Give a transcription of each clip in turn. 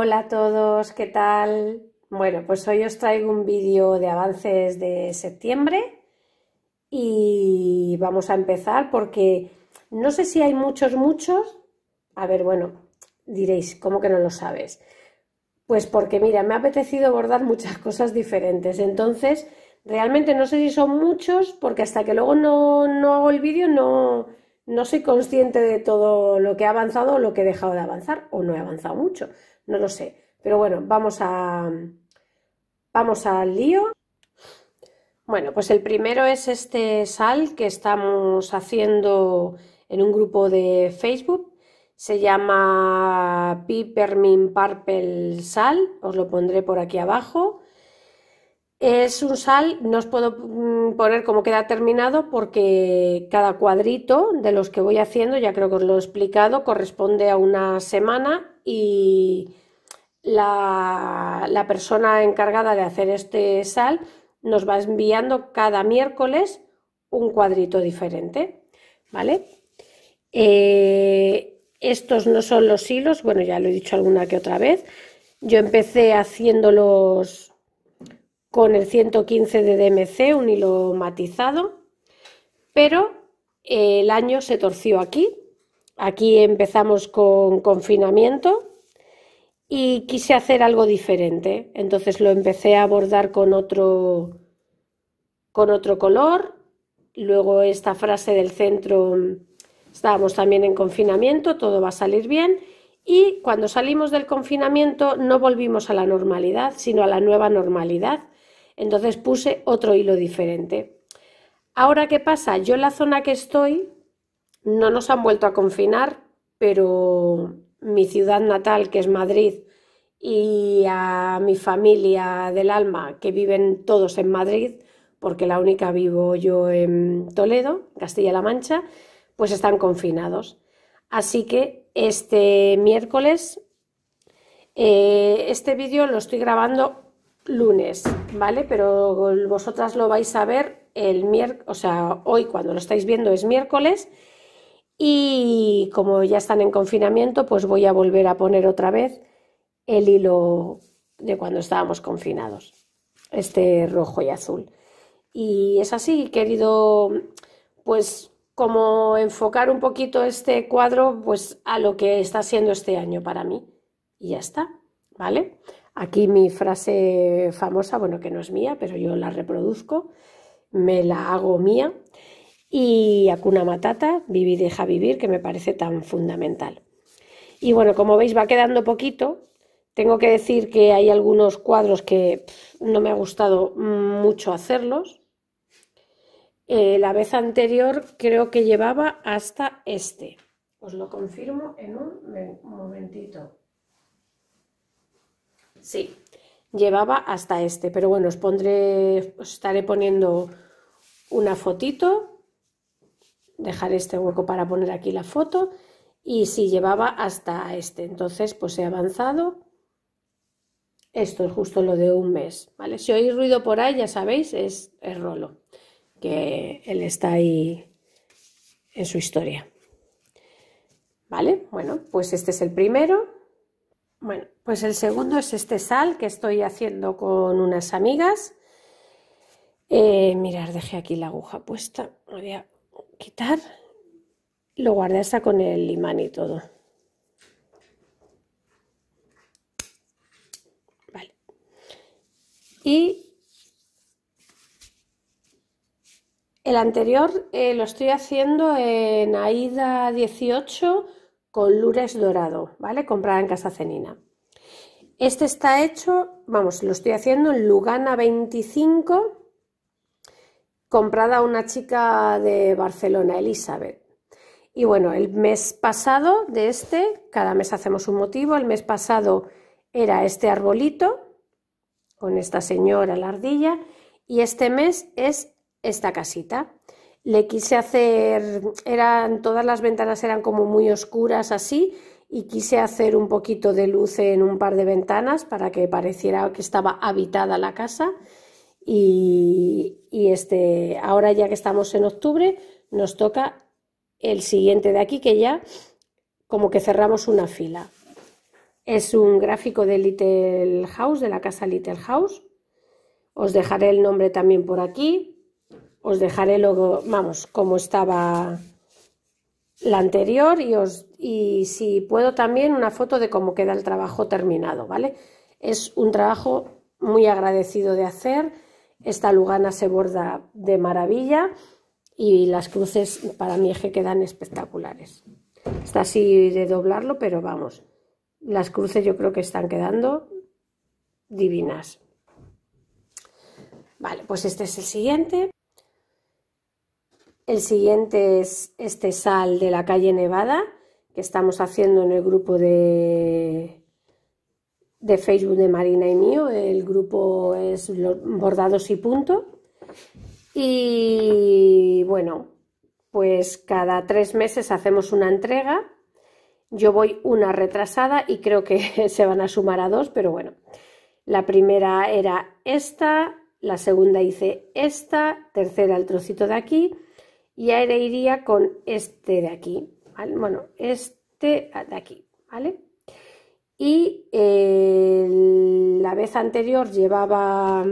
Hola a todos, ¿qué tal? Bueno, pues hoy os traigo un vídeo de avances de septiembre y vamos a empezar porque no sé si hay muchos, muchos. A ver, bueno, diréis, ¿cómo que no lo sabes? Pues porque mira, me ha apetecido abordar muchas cosas diferentes. Entonces, realmente no sé si son muchos porque hasta que luego no, hago el vídeo no, no soy consciente de todo lo que he avanzado o lo que he dejado de avanzar o no he avanzado mucho no lo sé. Pero bueno, vamos a vamos al lío. Bueno, pues el primero es este sal que estamos haciendo en un grupo de Facebook. Se llama Pipermin Purple Sal, os lo pondré por aquí abajo. Es un sal, no os puedo mm, poner cómo queda terminado porque cada cuadrito de los que voy haciendo, ya creo que os lo he explicado, corresponde a una semana y la, persona encargada de hacer este sal nos va enviando cada miércoles un cuadrito diferente, ¿vale? Eh, estos no son los hilos, bueno, ya lo he dicho alguna que otra vez. Yo empecé haciéndolos con el 115 de DMC, un hilo matizado, pero el año se torció aquí. Aquí empezamos con confinamiento y quise hacer algo diferente. Entonces lo empecé a abordar con otro, con otro color. Luego esta frase del centro, estábamos también en confinamiento, todo va a salir bien. Y cuando salimos del confinamiento no volvimos a la normalidad, sino a la nueva normalidad. Entonces puse otro hilo diferente. Ahora, ¿qué pasa? Yo en la zona que estoy no nos han vuelto a confinar, pero mi ciudad natal, que es Madrid, y a mi familia del alma, que viven todos en Madrid, porque la única vivo yo en Toledo, Castilla-La Mancha, pues están confinados. Así que este miércoles, eh, este vídeo lo estoy grabando lunes, ¿vale? Pero vosotras lo vais a ver el miércoles, o sea, hoy cuando lo estáis viendo es miércoles y como ya están en confinamiento, pues voy a volver a poner otra vez el hilo de cuando estábamos confinados, este rojo y azul. Y es así, querido, pues como enfocar un poquito este cuadro pues a lo que está siendo este año para mí. Y ya está, ¿vale? Aquí mi frase famosa, bueno, que no es mía, pero yo la reproduzco, me la hago mía y Akuna Matata, Vivir deja vivir, que me parece tan fundamental. Y bueno, como veis va quedando poquito. Tengo que decir que hay algunos cuadros que no me ha gustado mucho hacerlos. Eh, la vez anterior creo que llevaba hasta este. Os lo confirmo en un momentito. Sí, llevaba hasta este, pero bueno, os pondré, os estaré poniendo una fotito dejar este hueco para poner aquí la foto y si llevaba hasta este entonces pues he avanzado esto es justo lo de un mes vale si oís ruido por ahí ya sabéis es, el Rolo que él está ahí en su historia vale bueno pues este es el primero bueno pues el segundo es este sal que estoy haciendo con unas amigas eh, mirar dejé aquí la aguja puesta quitar, lo guardé hasta con el imán y todo. Vale. Y el anterior eh, lo estoy haciendo en Aida 18 con lures dorado, ¿vale? Comprada en Casa Cenina. Este está hecho, vamos, lo estoy haciendo en Lugana 25 comprada una chica de Barcelona, Elizabeth. Y bueno, el mes pasado de este, cada mes hacemos un motivo, el mes pasado era este arbolito con esta señora, la ardilla, y este mes es esta casita. Le quise hacer, eran todas las ventanas eran como muy oscuras así y quise hacer un poquito de luz en un par de ventanas para que pareciera que estaba habitada la casa y, este, ahora ya que estamos en octubre, nos toca el siguiente de aquí, que ya como que cerramos una fila. Es un gráfico de Little House, de la casa Little House. Os dejaré el nombre también por aquí. Os dejaré luego, vamos, como estaba la anterior y, os, y si puedo también una foto de cómo queda el trabajo terminado, ¿vale? Es un trabajo muy agradecido de hacer esta lugana se borda de maravilla y las cruces para mi eje quedan espectaculares. Está así de doblarlo, pero vamos, las cruces yo creo que están quedando divinas. Vale, pues este es el siguiente. El siguiente es este sal de la calle Nevada que estamos haciendo en el grupo de de Facebook de Marina y mío. El grupo es Bordados y Punto. Y bueno, pues cada tres meses hacemos una entrega. Yo voy una retrasada y creo que se van a sumar a dos, pero bueno. La primera era esta, la segunda hice esta, tercera el trocito de aquí y ahora iría con este de aquí, Bueno, este de aquí, ¿vale? y eh, la vez anterior llevaba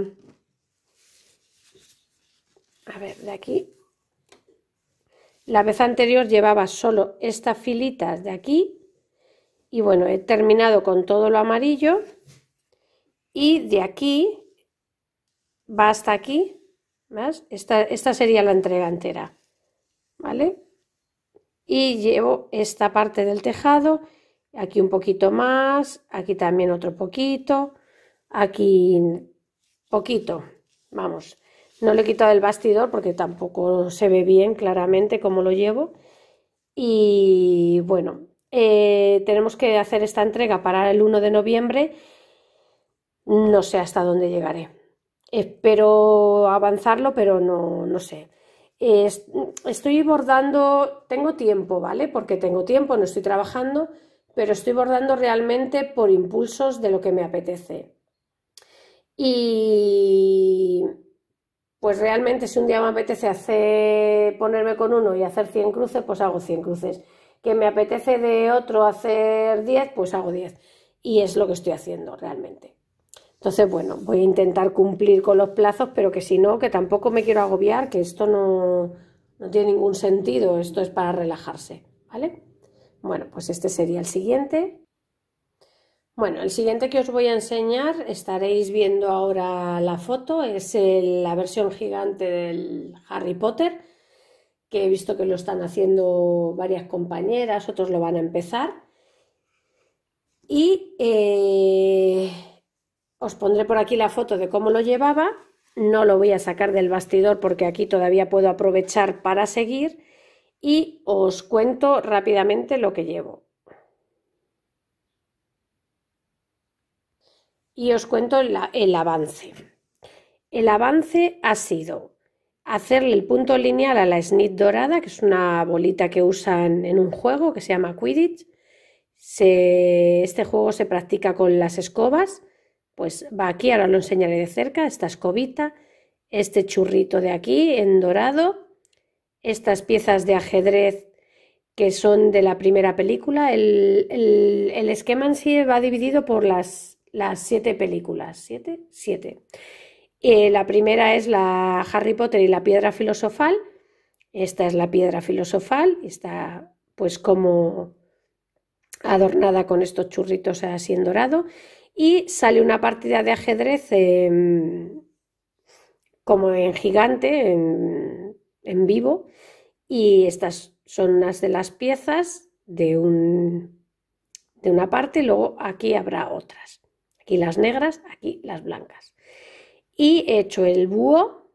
a ver de aquí la vez anterior llevaba solo estas filitas de aquí y bueno he terminado con todo lo amarillo y de aquí va hasta aquí ¿ves? Esta, esta sería la entrega entera vale y llevo esta parte del tejado Aquí un poquito más, aquí también otro poquito, aquí poquito, vamos. No le he quitado el bastidor porque tampoco se ve bien claramente cómo lo llevo. Y bueno, eh, tenemos que hacer esta entrega para el 1 de noviembre. No sé hasta dónde llegaré. Espero avanzarlo, pero no, no sé. estoy bordando, tengo tiempo, ¿vale? Porque tengo tiempo, no estoy trabajando pero estoy bordando realmente por impulsos de lo que me apetece. Y pues realmente si un día me apetece hacer, ponerme con uno y hacer 100 cruces, pues hago 100 cruces. Que me apetece de otro hacer 10, pues hago 10. Y es lo que estoy haciendo realmente. Entonces, bueno, voy a intentar cumplir con los plazos, pero que si no, que tampoco me quiero agobiar, que esto no, no tiene ningún sentido, esto es para relajarse, ¿vale? Bueno, pues este sería el siguiente. Bueno, el siguiente que os voy a enseñar, estaréis viendo ahora la foto, es la versión gigante del Harry Potter, que he visto que lo están haciendo varias compañeras, otros lo van a empezar. Y eh, os pondré por aquí la foto de cómo lo llevaba, no lo voy a sacar del bastidor porque aquí todavía puedo aprovechar para seguir y os cuento rápidamente lo que llevo. Y os cuento el, avance. El avance ha sido hacerle el punto lineal a la snit dorada, que es una bolita que usan en un juego que se llama Quidditch. este juego se practica con las escobas. Pues va aquí, ahora lo enseñaré de cerca, esta escobita, este churrito de aquí en dorado estas piezas de ajedrez que son de la primera película. El, esquema en sí va dividido por las, las siete películas. ¿Siete? Eh, la primera es la Harry Potter y la piedra filosofal. Esta es la piedra filosofal. Está pues como adornada con estos churritos así en dorado. Y sale una partida de ajedrez como en gigante, en en vivo y estas son unas de las piezas de, un, de una parte, luego aquí habrá otras. Aquí las negras, aquí las blancas. Y he hecho el búho,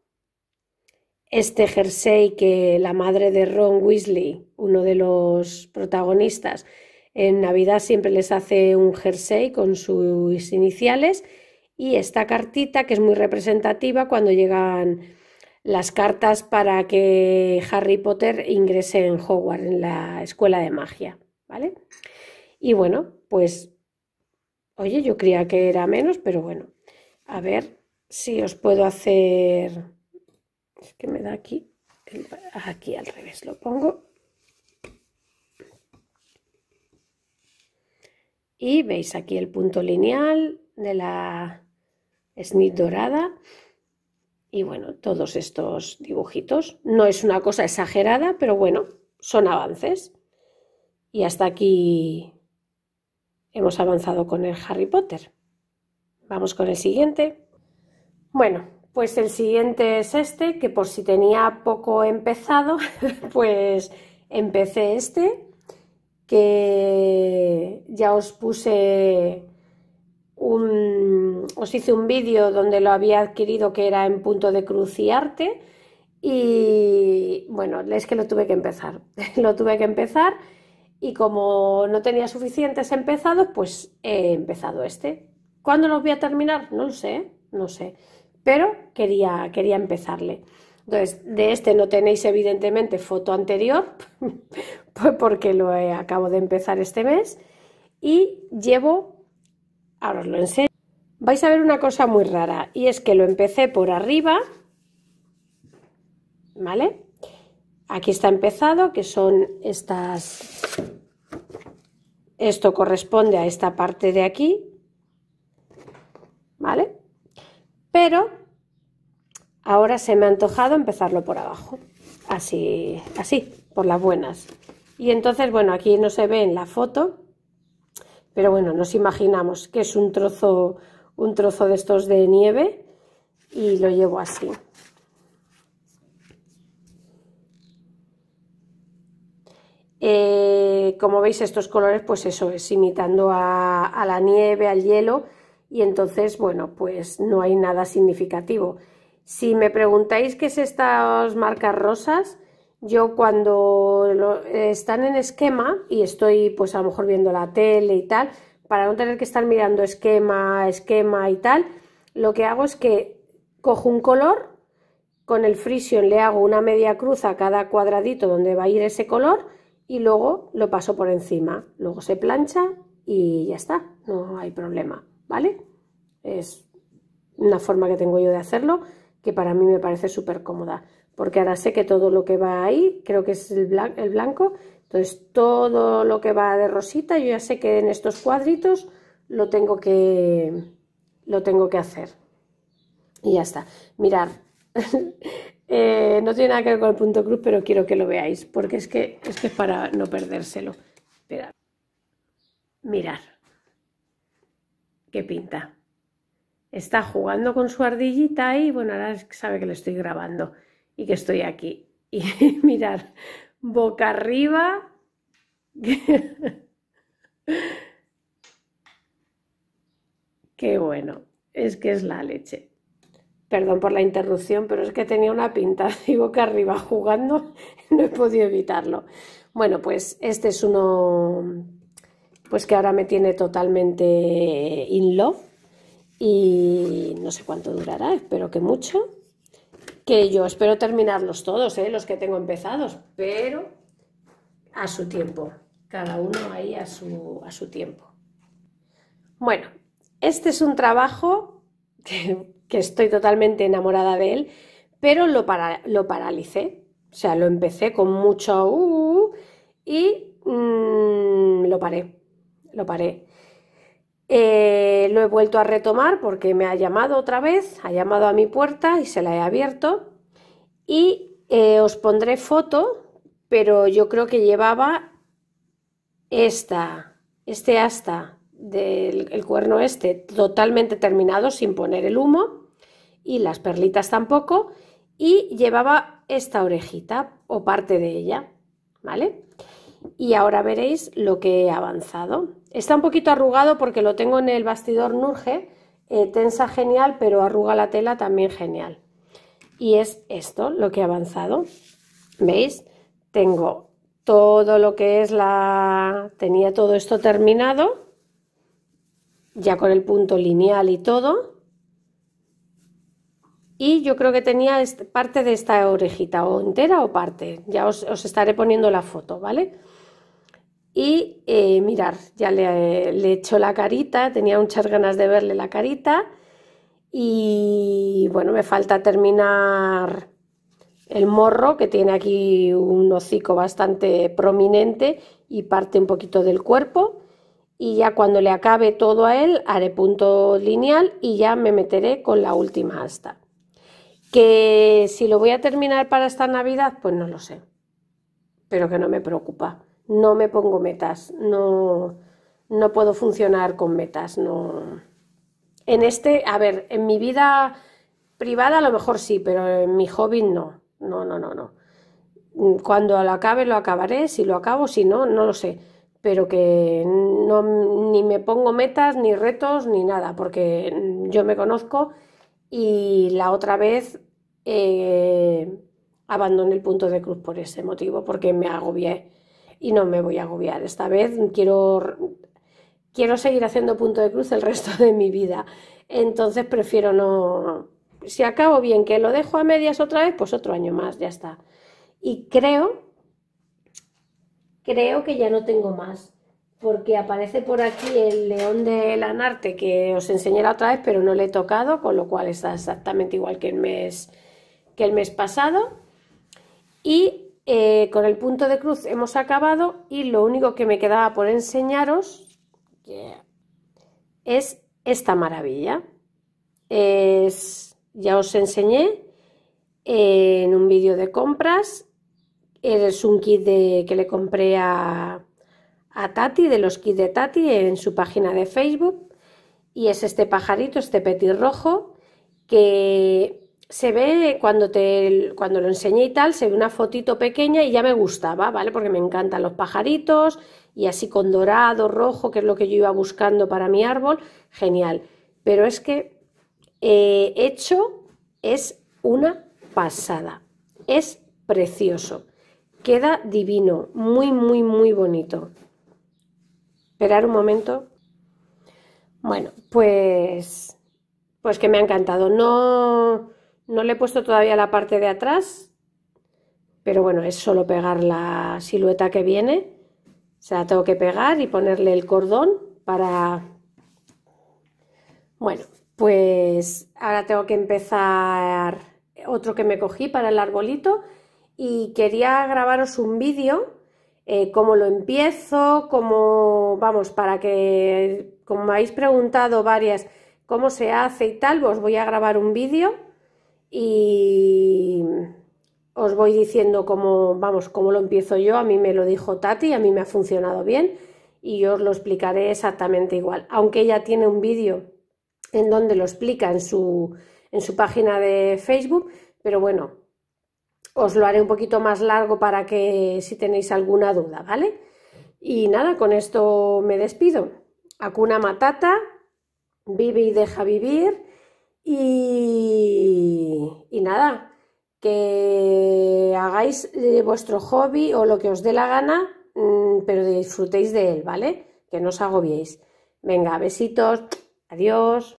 este jersey que la madre de Ron Weasley, uno de los protagonistas, en Navidad siempre les hace un jersey con sus iniciales y esta cartita que es muy representativa cuando llegan las cartas para que Harry Potter ingrese en Hogwarts, en la escuela de magia, ¿vale? Y bueno, pues, oye, yo creía que era menos, pero bueno, a ver si os puedo hacer, es que me da aquí, aquí al revés lo pongo. Y veis aquí el punto lineal de la Smith dorada y bueno, todos estos dibujitos. No es una cosa exagerada, pero bueno, son avances. Y hasta aquí hemos avanzado con el Harry Potter. Vamos con el siguiente. Bueno, pues el siguiente es este, que por si tenía poco empezado, pues empecé este, que ya os puse un os hice un vídeo donde lo había adquirido que era en punto de cruciarte y bueno, es que lo tuve que empezar. lo tuve que empezar y como no tenía suficientes empezados, pues he empezado este. ¿Cuándo lo voy a terminar? No lo sé, no sé. Pero quería, quería empezarle. Entonces, de este no tenéis evidentemente foto anterior, pues porque lo he, acabo de empezar este mes. Y llevo, ahora os lo enseño vais a ver una cosa muy rara y es que lo empecé por arriba, ¿vale? Aquí está empezado, que son estas... Esto corresponde a esta parte de aquí, ¿vale? Pero ahora se me ha antojado empezarlo por abajo, así, así, por las buenas. Y entonces, bueno, aquí no se ve en la foto, pero bueno, nos imaginamos que es un trozo un trozo de estos de nieve y lo llevo así. Eh, como veis estos colores pues eso es imitando a, la nieve, al hielo y entonces bueno pues no hay nada significativo. Si me preguntáis qué es estas marcas rosas, yo cuando están en esquema y estoy pues a lo mejor viendo la tele y tal, para no tener que estar mirando esquema, esquema y tal, lo que hago es que cojo un color, con el frisión le hago una media cruz a cada cuadradito donde va a ir ese color y luego lo paso por encima. Luego se plancha y ya está, no hay problema, ¿vale? Es una forma que tengo yo de hacerlo que para mí me parece súper cómoda, porque ahora sé que todo lo que va ahí, creo que es el, blanco, entonces todo lo que va de rosita, yo ya sé que en estos cuadritos lo tengo que, lo tengo que hacer. Y ya está. Mirad, eh, no tiene nada que ver con el punto cruz, pero quiero que lo veáis, porque es que es, para no perdérselo. Esperad. Mirad. Qué pinta. Está jugando con su ardillita y bueno, ahora sabe que lo estoy grabando y que estoy aquí. Y mirar, boca arriba. Qué bueno, es que es la leche. Perdón por la interrupción, pero es que tenía una pinta de boca arriba jugando, no he podido evitarlo. Bueno, pues este es uno pues que ahora me tiene totalmente in love y no sé cuánto durará, espero que mucho que yo espero terminarlos todos, ¿eh? los que tengo empezados, pero a su tiempo, cada uno ahí a su, a su tiempo. Bueno, este es un trabajo que, estoy totalmente enamorada de él, pero lo, lo paralicé, o sea, lo empecé con mucho uh, y mm, lo paré, lo paré. Eh, lo he vuelto a retomar porque me ha llamado otra vez, ha llamado a mi puerta y se la he abierto. Y eh, os pondré foto, pero yo creo que llevaba esta, este asta del cuerno este totalmente terminado sin poner el humo y las perlitas tampoco y llevaba esta orejita o parte de ella, ¿vale? Y ahora veréis lo que he avanzado. Está un poquito arrugado porque lo tengo en el bastidor Nurge, eh, tensa genial, pero arruga la tela también genial. Y es esto lo que he avanzado. ¿Veis? Tengo todo lo que es la... tenía todo esto terminado, ya con el punto lineal y todo. Y yo creo que tenía parte de esta orejita, o entera o parte. Ya os estaré poniendo la foto, ¿vale? Y eh, mirar, ya le, le echó la carita, tenía muchas ganas de verle la carita. Y bueno, me falta terminar el morro, que tiene aquí un hocico bastante prominente y parte un poquito del cuerpo. Y ya cuando le acabe todo a él, haré punto lineal y ya me meteré con la última asta. Que si lo voy a terminar para esta Navidad, pues no lo sé. Pero que no me preocupa no me pongo metas, no, no puedo funcionar con metas, no. En este, a ver, en mi vida privada a lo mejor sí, pero en mi hobby no, no, no, no, no. Cuando lo acabe lo acabaré, si lo acabo, si no, no lo sé, pero que no, ni me pongo metas, ni retos, ni nada, porque yo me conozco y la otra vez eh, abandoné el punto de cruz por ese motivo, porque me agobié y no me voy a agobiar. Esta vez quiero, quiero seguir haciendo punto de cruz el resto de mi vida. Entonces prefiero no... Si acabo bien, que lo dejo a medias otra vez, pues otro año más, ya está. Y creo, creo que ya no tengo más porque aparece por aquí el león de Lanarte que os enseñé la otra vez, pero no le he tocado, con lo cual está exactamente igual que el mes, que el mes pasado. Y eh, con el punto de cruz hemos acabado y lo único que me quedaba por enseñaros es esta maravilla. Es, ya os enseñé en un vídeo de compras. Es un kit que le compré a, a Tati, de los kits de Tati, en su página de Facebook. Y es este pajarito, este petirrojo rojo, que se ve cuando, te, cuando lo enseñé y tal, se ve una fotito pequeña y ya me gustaba, ¿vale? Porque me encantan los pajaritos y así con dorado, rojo, que es lo que yo iba buscando para mi árbol, genial. Pero es que eh, hecho es una pasada, es precioso, queda divino, muy, muy, muy bonito. Esperar un momento. Bueno, pues, pues que me ha encantado. No, no le he puesto todavía la parte de atrás, pero bueno, es solo pegar la silueta que viene. o sea, tengo que pegar y ponerle el cordón para... Bueno, pues ahora tengo que empezar otro que me cogí para el arbolito y quería grabaros un vídeo eh, cómo lo empiezo, cómo, vamos, para que, como me habéis preguntado varias, cómo se hace y tal, os pues voy a grabar un vídeo y os voy diciendo cómo, vamos, cómo lo empiezo yo. A mí me lo dijo Tati, a mí me ha funcionado bien y yo os lo explicaré exactamente igual. Aunque ella tiene un vídeo en donde lo explica en su, en su página de Facebook, pero bueno, os lo haré un poquito más largo para que si tenéis alguna duda, ¿vale? Y nada, con esto me despido. Acuna Matata, vive y deja vivir y, nada, que hagáis eh, vuestro hobby o lo que os dé la gana, mm, pero disfrutéis de él, ¿vale? Que no os agobiéis. Venga, besitos, adiós.